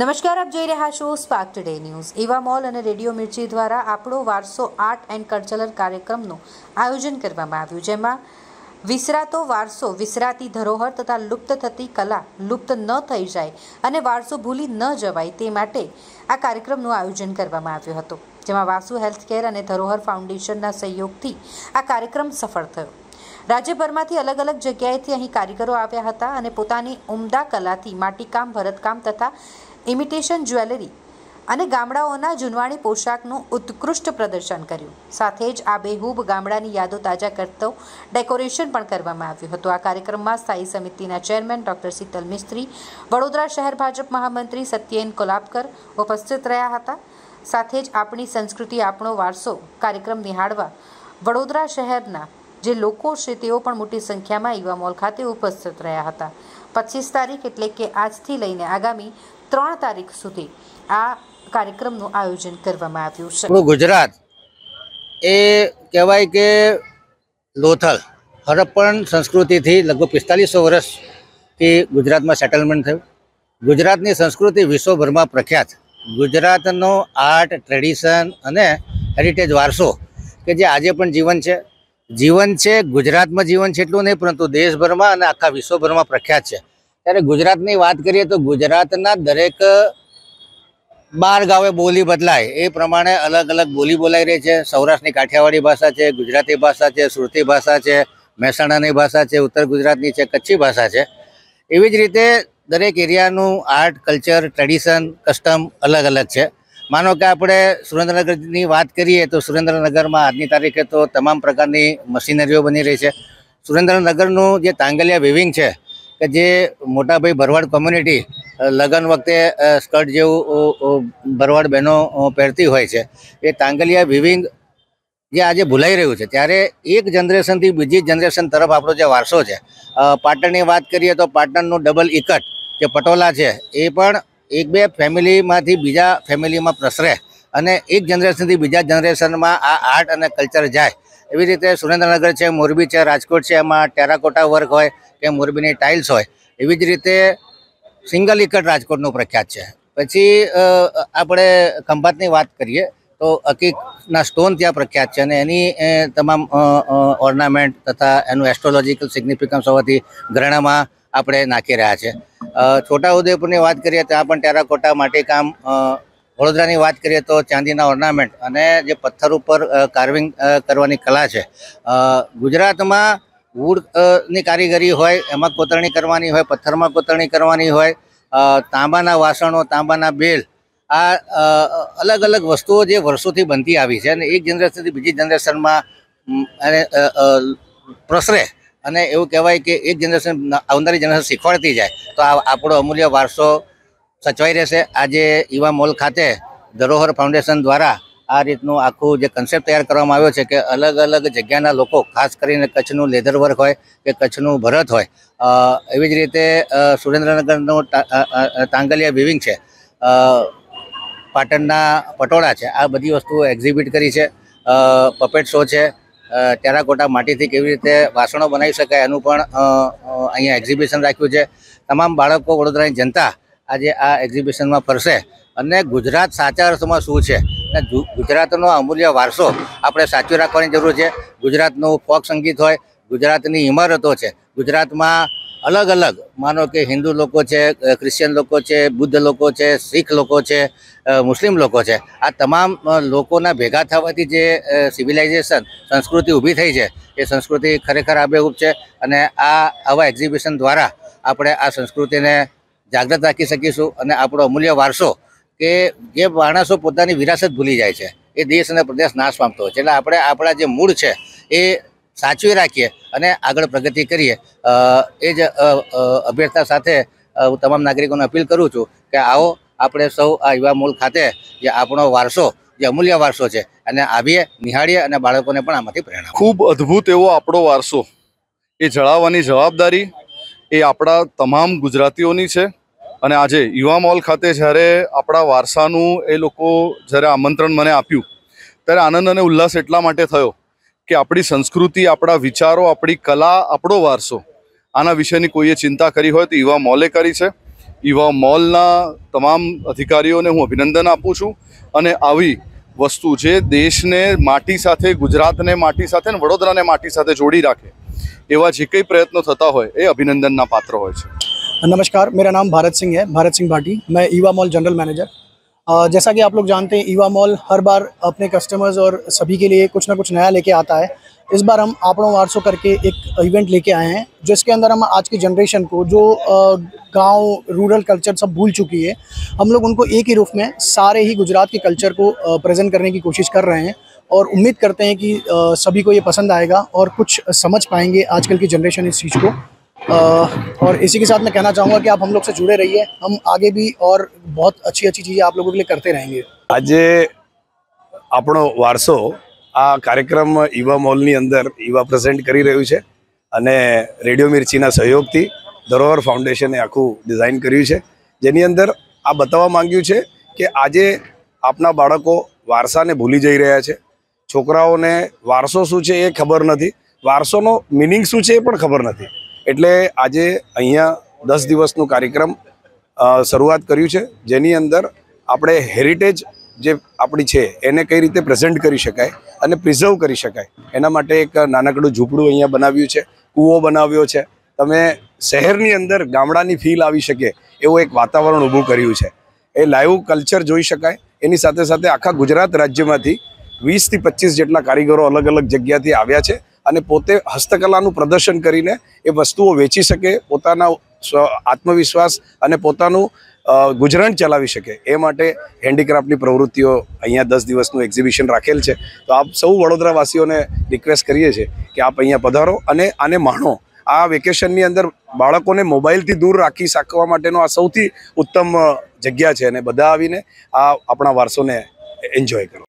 નમસ્કાર આપ જોઈ રહ્યા છો Spark Today News Eva Mall અને રેડિયો મિર્ચી દ્વારા આપણો વારસો આર્ટ એન્ડ કલ્ચરલ કાર્યક્રમનું આયોજન કરવામાં આવ્યું જેમાં વિસરાતો વારસો વિસરાતી ધરોહર તથા લુપ્ત થતી કલા લુપ્ત ન થઈ જાય અને વારસો ભૂલી ન જવાય તે માટે આ કાર્યક્રમનું આયોજન કરવામાં આવ્યું હતું જેમાં વાસુ હેલ્થકેર અને ધરોહર ફાઉન્ડેશનના સહયોગથી આ કાર્યક્રમ સફળ થયો રાજ્યભરમાંથી અલગ અલગ જગ્યાએથી અહીં કારીગરો આવ્યા હતા અને પોતાની ઉમદા કલાથી માટીકામ ભરતકામ તથા ઇમિટેશન જ્વેલરી અને ગામડાઓના જૂનવાણી પોશાકનું ઉત્કૃષ્ટ પ્રદર્શન કર્યું સાથે જ આ બેહૂબ ગામડાની યાદો તાજા કરતો ડેકોરેશન પણ કરવામાં આવ્યું હતું આ કાર્યક્રમમાં સ્થાયી સમિતિના ચેરમેન ડોક્ટર શીતલ મિસ્ત્રી વડોદરા શહેર ભાજપ મહામંત્રી સત્યેન કોલાપકર ઉપસ્થિત રહ્યા હતા સાથે જ આપણી સંસ્કૃતિ આપણો વારસો કાર્યક્રમ નિહાળવા વડોદરા શહેરના જે લોકો છે તેઓ પણ મોટી સંખ્યામાં ઈવા મોલ ખાતે ઉપસ્થિત રહ્યા હતા પચીસ તારીખ એટલે કે આજથી લઈને આગામી ત્રણ તારીખ સુધી આ કાર્યક્રમનું આયોજન કરવામાં આવ્યું છે ગુજરાત એ કહેવાય કે લોથલ હરપ્પન સંસ્કૃતિથી લગભગ પિસ્તાલીસો વર્ષથી ગુજરાતમાં સેટલમેન્ટ થયું ગુજરાતની સંસ્કૃતિ વિશ્વભરમાં પ્રખ્યાત ગુજરાતનો આર્ટ ટ્રેડિશન અને હેરિટેજ વારસો કે જે આજે પણ જીવન છે જીવન છે ગુજરાતમાં જીવન છે એટલું નહીં પરંતુ દેશભરમાં અને આખા વિશ્વભરમાં પ્રખ્યાત છે ત્યારે ગુજરાતની વાત કરીએ તો ગુજરાતના દરેક બાર ગાવે બોલી બદલાય એ પ્રમાણે અલગ અલગ બોલી બોલાઈ રહી છે સૌરાષ્ટ્રની કાઠિયાવાડી ભાષા છે ગુજરાતી ભાષા છે સુરતી ભાષા છે મહેસાણાની ભાષા છે ઉત્તર ગુજરાતની છે કચ્છી ભાષા છે એવી જ રીતે દરેક એરિયાનું આર્ટ કલ્ચર ટ્રેડિશન કસ્ટમ અલગ અલગ છે માનો કે આપણે સુરેન્દ્રનગરની વાત કરીએ તો સુરેન્દ્રનગરમાં આજની તારીખે તો તમામ પ્રકારની મશીનરીઓ બની રહી છે સુરેન્દ્રનગરનું જે તાંગલિયા વિવિંગ છે કે જે મોટાભાઈ ભરવાડ કોમ્યુનિટી લગન વખતે સ્કર્ટ જેવું ભરવાડ બહેનો પહેરતી હોય છે એ તાંગલિયા વિવિંગ જે આજે ભૂલાઈ રહ્યું છે ત્યારે એક જનરેશનથી બીજી જનરેશન તરફ આપણો જે વારસો છે પાટણની વાત કરીએ તો પાટણનું ડબલ ઇકટ જે પટોલા છે એ પણ એક બે ફેમિલીમાંથી બીજા ફેમિલીમાં પ્રસરે અને એક જનરેશનથી બીજા જનરેશનમાં આ આર્ટ અને કલ્ચર જાય એવી રીતે સુરેન્દ્રનગર છે મોરબી છે રાજકોટ છે એમાં ટેરાકોટા વર્ક હોય કે મોરબીની ટાઇલ્સ હોય એવી જ રીતે સિંગલ ઇકટ રાજકોટનું પ્રખ્યાત છે પછી આપણે ખંભાતની વાત કરીએ તો અકીકના સ્ટોન ત્યાં પ્રખ્યાત છે અને એની તમામ ઓર્નામેન્ટ તથા એનું એસ્ટ્રોલોજીકલ સિગ્નિફિકન્સ હોવાથી ઘરેણામાં આપણે નાખી રહ્યા છે છોટાઉદેપુરની વાત કરીએ ત્યાં પણ ટેરાકોટા માટીકામ વડોદરાની વાત કરીએ તો ચાંદીના ઓર્નામેન્ટ અને જે પથ્થર ઉપર કાર્વિંગ કરવાની કલા છે ગુજરાતમાં વુડની કારીગરી હોય એમાં કોતરણી કરવાની હોય પથ્થરમાં કોતરણી કરવાની હોય તાંબાના વાસણો તાંબાના બેલ આ અલગ અલગ વસ્તુઓ જે વર્ષોથી બનતી આવી છે અને એક જનરેશનથી બીજી જનરેશનમાં અને પ્રસરે અને એવું કહેવાય કે એક જનરેશન આવનારી જનરેશન શીખવાડતી જાય તો આ આપણો અમૂલ્ય વારસો સચવાઈ રહેશે આજે ઈવા મોલ ખાતે ધરોહર ફાઉન્ડેશન દ્વારા આ રીતનું આખું જે કન્સેપ્ટ તૈયાર કરવામાં આવ્યો છે કે અલગ અલગ જગ્યાના લોકો ખાસ કરીને કચ્છનું લેધર વર્ક હોય કે કચ્છનું ભરત હોય એવી જ રીતે સુરેન્દ્રનગરનું તાંગલિયા બિવિંગ છે પાટણના પટોળા છે આ બધી વસ્તુઓ એક્ઝિબિટ કરી છે પપેટ શો છે ટેરાકોટા માટીથી કેવી રીતે વાસણો બનાવી શકાય એનું પણ અહીંયા એક્ઝિબિશન રાખ્યું છે તમામ બાળકો વડોદરાની જનતા આજે આ એક્ઝિબિશનમાં ફરશે અને ગુજરાત સાચા અર્થમાં શું છે અને ગુજરાતનો અમૂલ્ય વારસો આપણે સાચવી રાખવાની જરૂર છે ગુજરાતનું ફોક સંગીત હોય ગુજરાતની ઇમારતો છે ગુજરાતમાં અલગ અલગ માનો કે હિન્દુ લોકો છે ક્રિશ્ચિયન લોકો છે બુદ્ધ લોકો છે શીખ લોકો છે મુસ્લિમ લોકો છે આ તમામ લોકોના ભેગા થવાથી જે સિવિલાઇઝેશન સંસ્કૃતિ ઊભી થઈ છે એ સંસ્કૃતિ ખરેખર આબેહૂબ છે અને આ આવા એક્ઝિબિશન દ્વારા આપણે આ સંસ્કૃતિને જાગૃત રાખી શકીશું અને આપણો અમૂલ્ય વારસો કે જે માણસો પોતાની વિરાસત ભૂલી જાય છે એ દેશ અને પ્રદેશ નાશ પામતો હોય છે એટલે આપણે આપણા જે મૂળ છે એ સાચવી રાખીએ અને આગળ પ્રગતિ કરીએ એ જ અભ્યર્થના સાથે હું તમામ નાગરિકોને અપીલ કરું છું કે આવો આપણે સૌ આ યુવા મૂળ ખાતે જે આપણો વારસો જે અમૂલ્ય વારસો છે અને આવીએ નિહાળીએ અને બાળકોને પણ આમાંથી પ્રેરણા ખૂબ અદ્ભુત એવો આપણો વારસો એ જળાવવાની જવાબદારી એ આપણા તમામ ગુજરાતીઓની છે અને આજે યુવા મોલ ખાતે જ્યારે આપણા વારસાનું એ લોકો જ્યારે આમંત્રણ મને આપ્યું ત્યારે આનંદ અને ઉલ્લાસ એટલા માટે થયો કે આપણી સંસ્કૃતિ આપણા વિચારો આપણી કલા આપણો વારસો આના વિશેની કોઈએ ચિંતા કરી હોય તો યુવા મોલે કરી છે યુવા મોલના તમામ અધિકારીઓને હું અભિનંદન આપું છું અને આવી વસ્તુ જે દેશને માટી સાથે ગુજરાતને માટી સાથે અને વડોદરાને માટી સાથે જોડી રાખે એવા જે કંઈ પ્રયત્નો થતા હોય એ અભિનંદનના પાત્ર હોય છે नमस्कार मेरा नाम भारत सिंह है भारत सिंह भाटी मैं ईवा मॉल जनरल मैनेजर जैसा कि आप लोग जानते हैं ईवा मॉल हर बार अपने कस्टमर्स और सभी के लिए कुछ ना कुछ नया लेके आता है इस बार हम आपड़ों वारसो करके एक इवेंट लेके आए हैं जिसके अंदर हम आज की जनरेशन को जो गांव रूरल कल्चर सब भूल चुकी है हम लोग उनको एक ही रूप में सारे ही गुजरात के कल्चर को प्रेजेंट करने की कोशिश कर रहे हैं और उम्मीद करते हैं कि सभी को ये पसंद आएगा और कुछ समझ पाएंगे आजकल की जनरेशन इस चीज़ को અહ અને इसी के साथ मैं कहना चाहूंगा कि आप हम लोग से जुड़े रहिए हम आगे भी और बहुत अच्छी अच्छी चीजें आप लोगों के लिए करते रहेंगे आज આપણો વાર્સો આ કાર્યક્રમ ઈવા મોલ ની અંદર ઈવા પ્રેઝન્ટ કરી રહ્યો છે અને રેડિયો મિર્ચિ ના સહયોગ થી દરરોર ફાઉન્ડેશન એ આકુ ડિઝાઇન કર્યું છે જેની અંદર આ બતાવવા માંગ્યું છે કે આજે આપના બાળકો વાર્સાને ભૂલી જઈ રહ્યા છે છોકરાઓને વાર્સો શું છે એ ખબર નથી વાર્સો નો मीनिंग શું છે એ પણ ખબર નથી એટલે આજે અહીંયા દસ દિવસનું કાર્યક્રમ શરૂઆત કર્યું છે જેની અંદર આપણે હેરિટેજ જે આપણી છે એને કઈ રીતે પ્રેઝન્ટ કરી શકાય અને પ્રિઝર્વ કરી શકાય એના માટે એક નાનકડું ઝૂંપડું અહીંયા બનાવ્યું છે કૂવો બનાવ્યો છે તમે શહેરની અંદર ગામડાની ફીલ આવી શકે એવું એક વાતાવરણ ઊભું કર્યું છે એ લાઈવ કલ્ચર જોઈ શકાય એની સાથે સાથે આખા ગુજરાત રાજ્યમાંથી વીસથી પચીસ જેટલા કારીગરો અલગ અલગ જગ્યાથી આવ્યા છે અને પોતે હસ્તકલાનું પ્રદર્શન કરીને એ વસ્તુઓ વેચી શકે પોતાના આત્મવિશ્વાસ અને પોતાનું ગુજરાન ચલાવી શકે એ માટે હેન્ડીક્રાફ્ટની પ્રવૃત્તિઓ અહીંયા દસ દિવસનું એક્ઝિબિશન રાખેલ છે તો આપ સૌ વડોદરાવાસીઓને રિક્વેસ્ટ કરીએ છીએ કે આપ અહીંયા પધારો અને આને માણો આ વેકેશનની અંદર બાળકોને મોબાઈલથી દૂર રાખી શકવા માટેનો આ સૌથી ઉત્તમ જગ્યા છે અને બધા આવીને આ આપણા વારસોને એન્જોય કરો